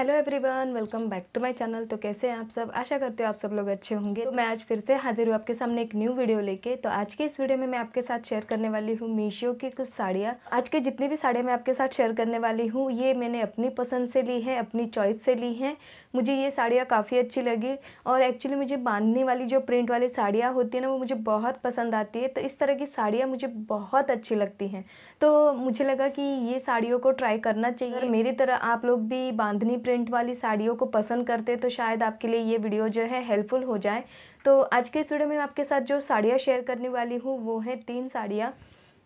hello everyone welcome back to my channel तो कैसे हैं आप सब आशा करते हो आप सब लोग अच्छे होंगे तो मैं आज फिर से हाजिर हूँ आपके सामने एक न्यू वीडियो लेके तो आज के इस वीडियो में मैं आपके साथ शेयर करने वाली हूँ मीशो की कुछ साड़ियाँ आज के जितनी भी साड़ियाँ मैं आपके साथ शेयर करने वाली हूँ ये मैंने अपनी पसंद से ली है अपनी चॉइस से ली है मुझे ये साड़ियाँ काफ़ी अच्छी लगी और एक्चुअली मुझे बांधने वाली जो प्रिंट वाली साड़ियाँ होती है ना वो मुझे बहुत पसंद आती है तो इस तरह की साड़ियाँ मुझे बहुत अच्छी लगती हैं तो मुझे लगा कि ये साड़ियों को ट्राई करना चाहिए मेरी तरह आप लोग भी बांधनी प्रिंट वाली साड़ियों को पसंद करते तो शायद आपके लिए ये वीडियो जो है हेल्पफुल हो जाए तो आज के इस वीडियो में आपके साथ जो साड़ियाँ शेयर करने वाली हूँ वो है तीन साड़ियाँ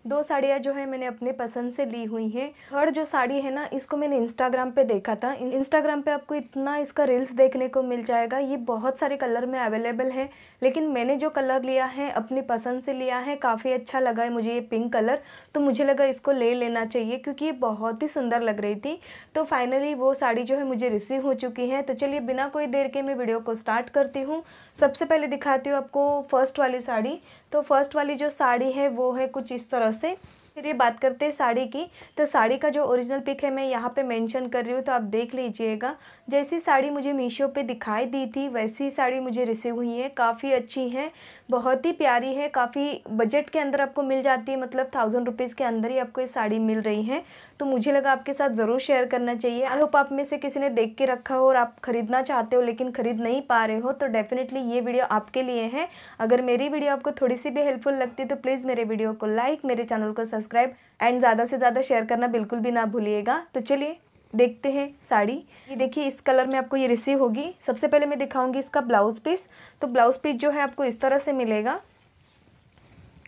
दो साड़ियाँ जो है मैंने अपने पसंद से ली हुई हैं थर्ड जो साड़ी है ना इसको मैंने इंस्टाग्राम पे देखा था इंस्टाग्राम पे आपको इतना इसका रील्स देखने को मिल जाएगा ये बहुत सारे कलर में अवेलेबल है लेकिन मैंने जो कलर लिया है अपनी पसंद से लिया है काफ़ी अच्छा लगा है मुझे ये पिंक कलर तो मुझे लगा इसको ले लेना चाहिए क्योंकि ये बहुत ही सुंदर लग रही थी तो फाइनली वो साड़ी जो है मुझे रिसीव हो चुकी है तो चलिए बिना कोई देर के मैं वीडियो को स्टार्ट करती हूँ सबसे पहले दिखाती हूँ आपको फर्स्ट वाली साड़ी तो फर्स्ट वाली जो साड़ी है वो है कुछ इस तरह से फिर ये बात करते हैं साड़ी की तो साड़ी का जो ओरिजिनल पिक है मैं यहाँ पे मेंशन कर रही हूँ तो आप देख लीजिएगा जैसी साड़ी मुझे मीशो पे दिखाई दी थी वैसी साड़ी मुझे रिसीव हुई है काफ़ी अच्छी है बहुत ही प्यारी है काफ़ी बजट के अंदर आपको मिल जाती है मतलब थाउजेंड रुपीज़ के अंदर ही आपको ये साड़ी मिल रही है तो मुझे लगा आपके साथ ज़रूर शेयर करना चाहिए आई होप आप में से किसी ने देख के रखा हो और आप खरीदना चाहते हो लेकिन खरीद नहीं पा रहे हो तो डेफिनेटली ये वीडियो आपके लिए है अगर मेरी वीडियो आपको थोड़ी सी भी हेल्पफुल लगती है तो प्लीज़ मेरे वीडियो को लाइक मेरे चैनल को सब्सक्राइब एंड ज़्यादा से ज़्यादा शेयर करना बिल्कुल भी ना भूलिएगा तो चलिए देखते हैं साड़ी ये देखिए इस कलर में आपको ये रिसीव होगी सबसे पहले मैं दिखाऊंगी इसका ब्लाउज पीस तो ब्लाउज पीस जो है आपको इस तरह से मिलेगा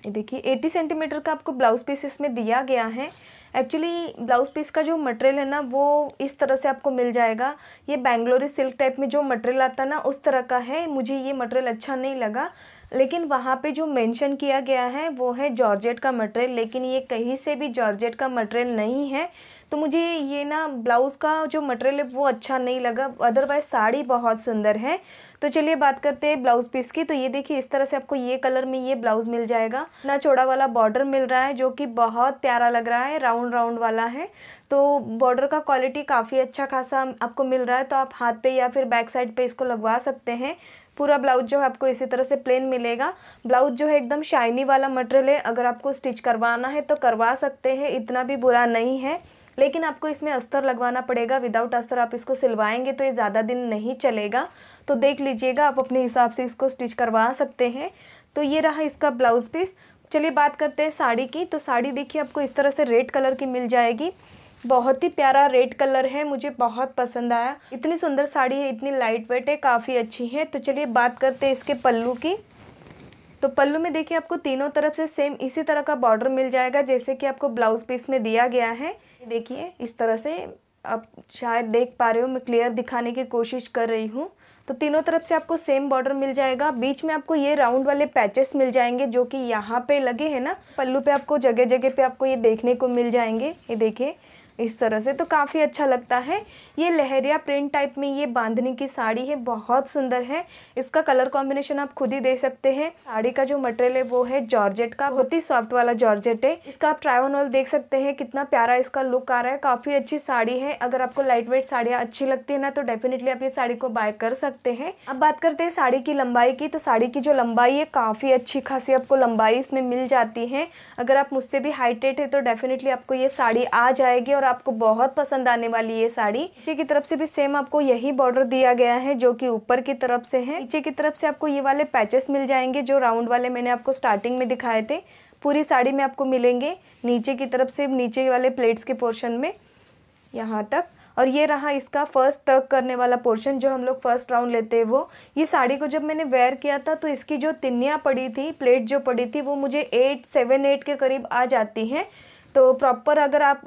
ये देखिए 80 सेंटीमीटर का आपको ब्लाउज पीस इसमें दिया गया है एक्चुअली ब्लाउज पीस का जो मटेरियल है ना वो इस तरह से आपको मिल जाएगा ये बेंगलोरी सिल्क टाइप में जो मटेरियल आता ना उस तरह का है मुझे ये मटेरियल अच्छा नहीं लगा लेकिन वहाँ पे जो मेंशन किया गया है वो है जॉर्जेट का मटेरियल लेकिन ये कहीं से भी जॉर्जेट का मटेरियल नहीं है तो मुझे ये ना ब्लाउज़ का जो मटेरियल है वो अच्छा नहीं लगा अदरवाइज़ साड़ी बहुत सुंदर है तो चलिए बात करते हैं ब्लाउज पीस की तो ये देखिए इस तरह से आपको ये कलर में ये ब्लाउज मिल जाएगा ना चौड़ा वाला बॉर्डर मिल रहा है जो कि बहुत प्यारा लग रहा है राउंड राउंड वाला है तो बॉर्डर का क्वालिटी काफ़ी अच्छा खासा आपको मिल रहा है तो आप हाथ पे या फिर बैक साइड पे इसको लगवा सकते हैं पूरा ब्लाउज जो है आपको इसी तरह से प्लेन मिलेगा ब्लाउज जो है एकदम शाइनी वाला मटेरियल है अगर आपको स्टिच करवाना है तो करवा सकते हैं इतना भी बुरा नहीं है लेकिन आपको इसमें अस्तर लगवाना पड़ेगा विदाउट अस्तर आप इसको सिलवाएंगे तो ये ज़्यादा दिन नहीं चलेगा तो देख लीजिएगा आप अपने हिसाब से इसको स्टिच करवा सकते हैं तो ये रहा इसका ब्लाउज़ पीस चलिए बात करते हैं साड़ी की तो साड़ी देखिए आपको इस तरह से रेड कलर की मिल जाएगी बहुत ही प्यारा रेड कलर है मुझे बहुत पसंद आया इतनी सुंदर साड़ी है इतनी लाइट वेट है काफ़ी अच्छी है तो चलिए बात करते हैं इसके पल्लू की तो पल्लू में देखिए आपको तीनों तरफ से सेम इसी तरह का बॉर्डर मिल जाएगा जैसे कि आपको ब्लाउज पीस में दिया गया है देखिए इस तरह से आप शायद देख पा रहे हो मैं क्लियर दिखाने की कोशिश कर रही हूँ तो तीनों तरफ से आपको सेम बॉर्डर मिल जाएगा बीच में आपको ये राउंड वाले पैचेस मिल जाएंगे जो कि यहाँ पे लगे हैं ना पल्लू पे आपको जगह जगह पे आपको ये देखने को मिल जाएंगे ये देखिए इस तरह से तो काफ़ी अच्छा लगता है ये लहरिया प्रिंट टाइप में ये बांधने की साड़ी है बहुत सुंदर है इसका कलर कॉम्बिनेशन आप खुद ही दे सकते हैं साड़ी का जो मटेरियल है वो है जॉर्जेट का बहुत ही सॉफ्ट वाला जॉर्जेट है इसका आप ट्राइवन वॉल देख सकते हैं कितना प्यारा इसका लुक आ रहा है काफ़ी अच्छी साड़ी है अगर आपको लाइट वेट साड़ियाँ अच्छी लगती है ना तो डेफिनेटली आप ये साड़ी को बाय कर सकते हैं अब बात करते हैं साड़ी की लंबाई की तो साड़ी की जो लंबाई है काफ़ी अच्छी खासी आपको लंबाई इसमें मिल जाती है अगर आप मुझसे भी हाइटेड है तो डेफिनेटली आपको ये साड़ी आ जाएगी और आपको बहुत पसंद आने वाली ये साड़ी नीचे की तरफ से भी सेम आपको यही बॉर्डर दिया गया है जो कि ऊपर की तरफ से है नीचे की तरफ से आपको ये वाले पैचेस मिल जाएंगे जो राउंड वाले मैंने आपको स्टार्टिंग में दिखाए थे पूरी साड़ी में आपको मिलेंगे नीचे की तरफ से नीचे वाले प्लेट्स के पोर्शन में यहाँ तक और ये रहा इसका फर्स्ट टर्क करने वाला पोर्शन जो हम लोग फर्स्ट राउंड लेते हैं वो ये साड़ी को जब मैंने वेयर किया था तो इसकी जो तिनिया पड़ी थी प्लेट जो पड़ी थी वो मुझे एट सेवन एट के करीब आ जाती हैं तो प्रॉपर अगर आप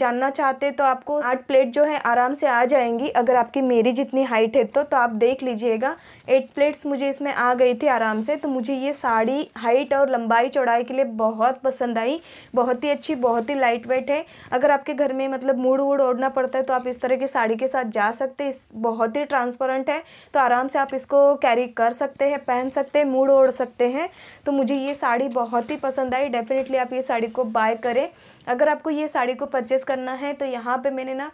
जानना चाहते तो आपको आठ प्लेट जो है आराम से आ जाएंगी अगर आपकी मेरी जितनी हाइट है तो तो आप देख लीजिएगा एट प्लेट्स मुझे इसमें आ गई थी आराम से तो मुझे ये साड़ी हाइट और लंबाई चौड़ाई के लिए बहुत पसंद आई बहुत ही अच्छी बहुत ही लाइट वेट है अगर आपके घर में मतलब मूड वूड ओढ़ना पड़ता है तो आप इस तरह की साड़ी के साथ जा सकते इस बहुत ही ट्रांसपेरेंट है तो आराम से आप इसको कैरी कर सकते हैं पहन सकते हैं मूड ओढ़ सकते हैं तो मुझे ये साड़ी बहुत ही पसंद आई डेफिनेटली आप ये साड़ी को बाय करें अगर आपको ये साड़ी को परचेस करना है तो यहाँ पे मैंने ना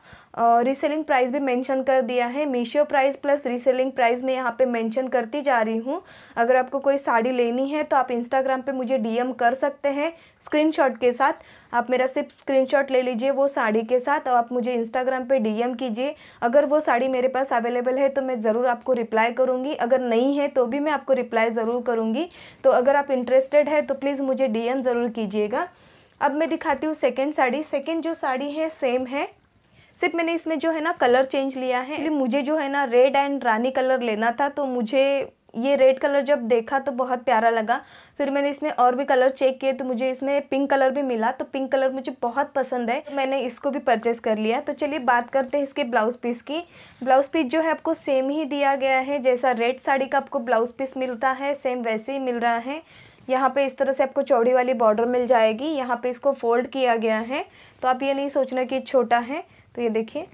रीसेलिंग प्राइस भी मेंशन कर दिया है Meesho price plus reselling price मैं यहाँ पे मेंशन करती जा रही हूँ अगर आपको कोई साड़ी लेनी है तो आप इंस्टाग्राम पे मुझे डीएम कर सकते हैं स्क्रीनशॉट के साथ आप मेरा सिर्फ स्क्रीनशॉट ले लीजिए वो साड़ी के साथ और आप मुझे इंस्टाग्राम पे डीएम कीजिए अगर वो साड़ी मेरे पास अवेलेबल है तो मैं ज़रूर आपको रिप्लाई करूँगी अगर नहीं है तो भी मैं आपको रिप्लाई ज़रूर करूँगी तो अगर आप इंटरेस्टेड है तो प्लीज़ मुझे डी ज़रूर कीजिएगा अब मैं दिखाती हूँ सेकेंड साड़ी सेकेंड जो साड़ी है सेम है सिर्फ मैंने इसमें जो है ना कलर चेंज लिया है मुझे जो है ना रेड एंड रानी कलर लेना था तो मुझे ये रेड कलर जब देखा तो बहुत प्यारा लगा फिर मैंने इसमें और भी कलर चेक किए तो मुझे इसमें पिंक कलर भी मिला तो पिंक कलर मुझे बहुत पसंद है तो मैंने इसको भी परचेस कर लिया तो चलिए बात करते हैं इसके ब्लाउज़ पीस की ब्लाउज़ पीस जो है आपको सेम ही दिया गया है जैसा रेड साड़ी का आपको ब्लाउज़ पीस मिलता है सेम वैसे ही मिल रहा है यहाँ पे इस तरह से आपको चौड़ी वाली बॉर्डर मिल जाएगी यहाँ पे इसको फोल्ड किया गया है तो आप ये नहीं सोचना कि छोटा है तो ये देखिए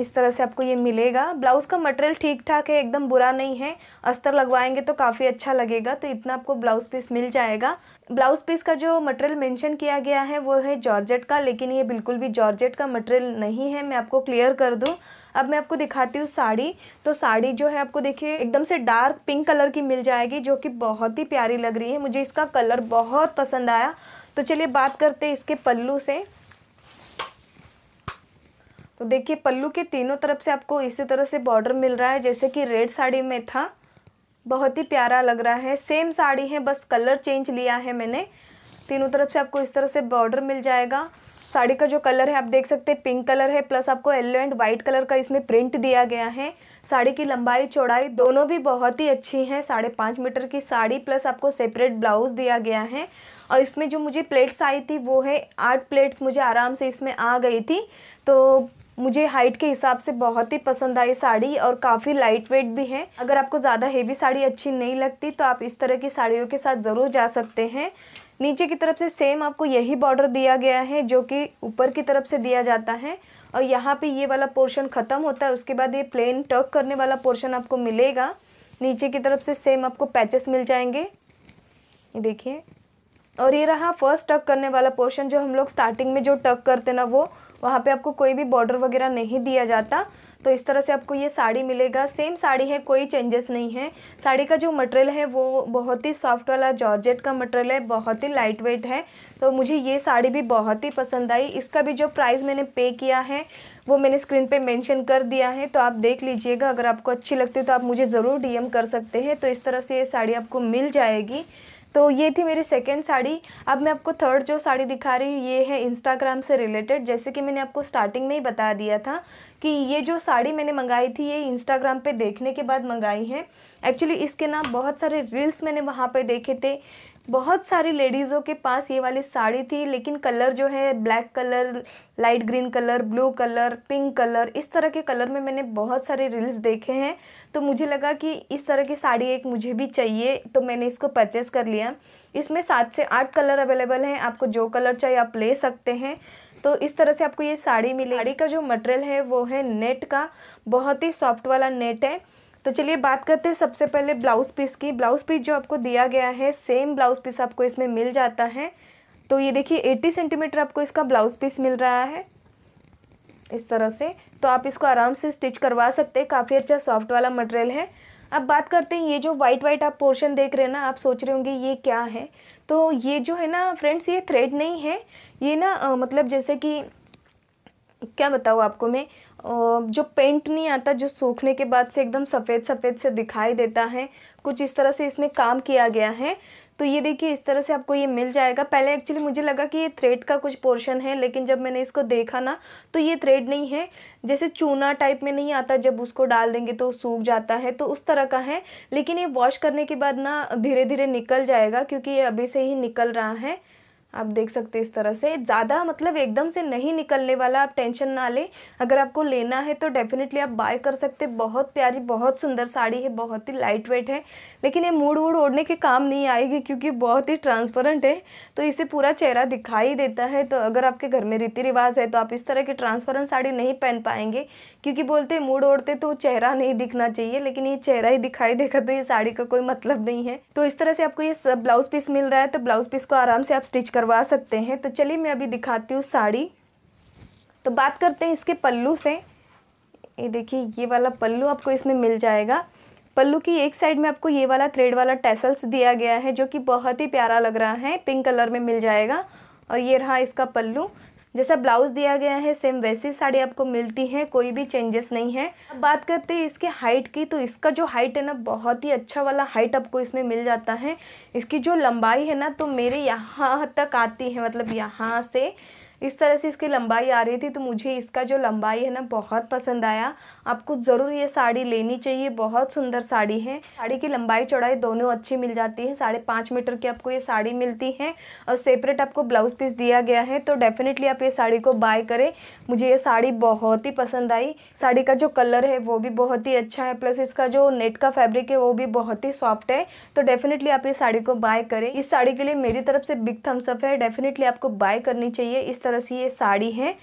इस तरह से आपको ये मिलेगा ब्लाउज़ का मटेरियल ठीक ठाक है एकदम बुरा नहीं है अस्तर लगवाएंगे तो काफ़ी अच्छा लगेगा तो इतना आपको ब्लाउज़ पीस मिल जाएगा ब्लाउज पीस का जो मटेरियल मेंशन किया गया है वो है जॉर्जेट का लेकिन ये बिल्कुल भी जॉर्जेट का मटेरियल नहीं है मैं आपको क्लियर कर दूँ अब मैं आपको दिखाती हूँ साड़ी तो साड़ी जो है आपको देखिए एकदम से डार्क पिंक कलर की मिल जाएगी जो कि बहुत ही प्यारी लग रही है मुझे इसका कलर बहुत पसंद आया तो चलिए बात करते हैं इसके पल्लू से तो देखिए पल्लू के तीनों तरफ से आपको इसी तरह से बॉर्डर मिल रहा है जैसे कि रेड साड़ी में था बहुत ही प्यारा लग रहा है सेम साड़ी है बस कलर चेंज लिया है मैंने तीनों तरफ से आपको इस तरह से बॉर्डर मिल जाएगा साड़ी का जो कलर है आप देख सकते हैं पिंक कलर है प्लस आपको येल्लो एंड वाइट कलर का इसमें प्रिंट दिया गया है साड़ी की लंबाई चौड़ाई दोनों भी बहुत ही अच्छी हैं साढ़े पाँच मीटर की साड़ी प्लस आपको सेपरेट ब्लाउज दिया गया है और इसमें जो मुझे प्लेट्स आई थी वो है आठ प्लेट्स मुझे आराम से इसमें आ गई थी तो मुझे हाइट के हिसाब से बहुत ही पसंद आई साड़ी और काफ़ी लाइट वेट भी है अगर आपको ज़्यादा हेवी साड़ी अच्छी नहीं लगती तो आप इस तरह की साड़ियों के साथ ज़रूर जा सकते हैं नीचे की तरफ से सेम आपको यही बॉर्डर दिया गया है जो कि ऊपर की तरफ से दिया जाता है और यहाँ पे ये वाला पोर्शन ख़त्म होता है उसके बाद ये प्लेन टक करने वाला पोर्शन आपको मिलेगा नीचे की तरफ से सेम आपको पैचेस मिल जाएंगे देखिए और ये रहा फर्स्ट टक करने वाला पोर्शन जो हम लोग स्टार्टिंग में जो टक करते ना वो वहाँ पे आपको कोई भी बॉर्डर वगैरह नहीं दिया जाता तो इस तरह से आपको ये साड़ी मिलेगा सेम साड़ी है कोई चेंजेस नहीं है साड़ी का जो मटेरियल है वो बहुत ही सॉफ्ट वाला जॉर्जेट का मटेरियल है बहुत ही लाइट वेट है तो मुझे ये साड़ी भी बहुत ही पसंद आई इसका भी जो प्राइस मैंने पे किया है वो मैंने स्क्रीन पे मेंशन कर दिया है तो आप देख लीजिएगा अगर आपको अच्छी लगती है तो आप मुझे ज़रूर डी कर सकते हैं तो इस तरह से ये साड़ी आपको मिल जाएगी तो ये थी मेरी सेकेंड साड़ी अब मैं आपको थर्ड जो साड़ी दिखा रही हूँ ये है इंस्टाग्राम से रिलेटेड जैसे कि मैंने आपको स्टार्टिंग में ही बता दिया था कि ये जो साड़ी मैंने मंगाई थी ये इंस्टाग्राम पे देखने के बाद मंगाई है एक्चुअली इसके ना बहुत सारे रील्स मैंने वहाँ पे देखे थे बहुत सारी लेडीज़ों के पास ये वाली साड़ी थी लेकिन कलर जो है black colour light green colour blue colour pink colour इस तरह के कलर में मैंने बहुत सारे रील्स देखे हैं तो मुझे लगा कि इस तरह की साड़ी एक मुझे भी चाहिए तो मैंने इसको परचेज़ कर लिया इसमें सात से आठ कलर अवेलेबल हैं आपको जो कलर चाहिए आप ले सकते हैं तो इस तरह से आपको ये साड़ी मिली साड़ी का जो मटेरियल है वो है नेट का बहुत ही सॉफ्ट वाला नेट है तो चलिए बात करते हैं सबसे पहले ब्लाउज़ पीस की ब्लाउज़ पीस जो आपको दिया गया है सेम ब्लाउज़ पीस आपको इसमें मिल जाता है तो ये देखिए 80 सेंटीमीटर आपको इसका ब्लाउज़ पीस मिल रहा है इस तरह से तो आप इसको आराम से स्टिच करवा सकते हैं काफ़ी अच्छा सॉफ्ट वाला मटेरियल है अब बात करते हैं ये जो वाइट वाइट आप पोर्शन देख रहे हैं ना आप सोच रहे होंगे ये क्या है तो ये जो है ना फ्रेंड्स ये थ्रेड नहीं है ये ना आ, मतलब जैसे कि क्या बताऊँ आपको मैं जो पेंट नहीं आता जो सूखने के बाद से एकदम सफ़ेद सफ़ेद से दिखाई देता है कुछ इस तरह से इसमें काम किया गया है तो ये देखिए इस तरह से आपको ये मिल जाएगा पहले एक्चुअली मुझे लगा कि ये थ्रेड का कुछ पोर्शन है लेकिन जब मैंने इसको देखा ना तो ये थ्रेड नहीं है जैसे चूना टाइप में नहीं आता जब उसको डाल देंगे तो सूख जाता है तो उस तरह का है लेकिन ये वॉश करने के बाद ना धीरे धीरे निकल जाएगा क्योंकि ये अभी से ही निकल रहा है आप देख सकते इस तरह से ज़्यादा मतलब एकदम से नहीं निकलने वाला आप टेंशन ना लें अगर आपको लेना है तो डेफिनेटली आप बाय कर सकते बहुत प्यारी बहुत सुंदर साड़ी है बहुत ही लाइट वेट है लेकिन ये मूड वूड ओढ़ने के काम नहीं आएगी क्योंकि बहुत ही ट्रांसपेरेंट है तो इसे पूरा चेहरा दिखाई देता है तो अगर आपके घर में रीति रिवाज है तो आप इस तरह की ट्रांसपेरेंट साड़ी नहीं पहन पाएंगे क्योंकि बोलते मूड ओढ़ते तो चेहरा नहीं दिखना चाहिए लेकिन ये चेहरा ही दिखाई देगा तो ये साड़ी का कोई मतलब नहीं है तो इस तरह से आपको ये ब्लाउज पीस मिल रहा है तो ब्लाउज पीस को आराम से आप स्टिच करवा सकते हैं तो चलिए मैं अभी दिखाती हूँ साड़ी तो बात करते हैं इसके पल्लू से ये देखिए ये वाला पल्लू आपको इसमें मिल जाएगा पल्लू की एक साइड में आपको ये वाला थ्रेड वाला टेसल्स दिया गया है जो कि बहुत ही प्यारा लग रहा है पिंक कलर में मिल जाएगा और ये रहा इसका पल्लू जैसा ब्लाउज दिया गया है सेम वैसी साड़ी आपको मिलती है कोई भी चेंजेस नहीं है अब बात करते हैं इसके हाइट की तो इसका जो हाइट है ना बहुत ही अच्छा वाला हाइट आपको इसमें मिल जाता है इसकी जो लंबाई है ना तो मेरे यहाँ तक आती है मतलब यहाँ से इस तरह से इसकी लंबाई आ रही थी तो मुझे इसका जो लंबाई है ना बहुत पसंद आया आपको ज़रूर ये साड़ी लेनी चाहिए बहुत सुंदर साड़ी है साड़ी की लंबाई चौड़ाई दोनों अच्छी मिल जाती है साढ़े पाँच मीटर की आपको ये साड़ी मिलती है और सेपरेट आपको ब्लाउज़ पीस दिया गया है तो डेफिनेटली आप ये साड़ी को बाय करें मुझे ये साड़ी बहुत ही पसंद आई साड़ी का जो कलर है वो भी बहुत ही अच्छा है प्लस इसका जो नेट का फैब्रिक है वो भी बहुत ही सॉफ्ट है तो डेफिनेटली आप ये साड़ी को बाय करें इस साड़ी के लिए मेरी तरफ से बिग थम्सअप है डेफिनेटली आपको बाय करनी चाहिए इस तरह से ये साड़ी है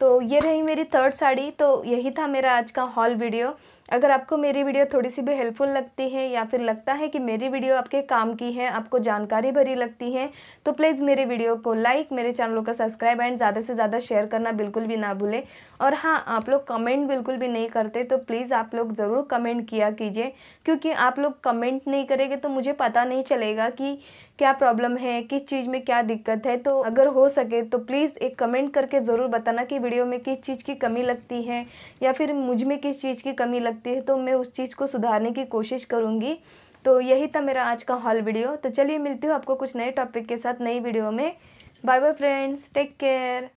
तो ये रही मेरी थर्ड साड़ी तो यही था मेरा आज का हॉल वीडियो अगर आपको मेरी वीडियो थोड़ी सी भी हेल्पफुल लगती है या फिर लगता है कि मेरी वीडियो आपके काम की है आपको जानकारी भरी लगती है तो प्लीज़ मेरे वीडियो को लाइक मेरे चैनल को सब्सक्राइब एंड ज़्यादा से ज़्यादा शेयर करना बिल्कुल भी ना भूलें और हाँ आप लोग कमेंट बिल्कुल भी नहीं करते तो प्लीज़ आप लोग ज़रूर कमेंट किया कीजिए क्योंकि आप लोग कमेंट नहीं करेंगे तो मुझे पता नहीं चलेगा कि क्या प्रॉब्लम है किस चीज़ में क्या दिक्कत है तो अगर हो सके तो प्लीज़ एक कमेंट करके ज़रूर बताना कि वीडियो में किस चीज़ की कमी लगती है या फिर मुझ में किस चीज़ की कमी लग लगती है तो मैं उस चीज़ को सुधारने की कोशिश करूँगी तो यही था मेरा आज का हॉल वीडियो तो चलिए मिलती हूँ आपको कुछ नए टॉपिक के साथ नई वीडियो में bye bye friends take care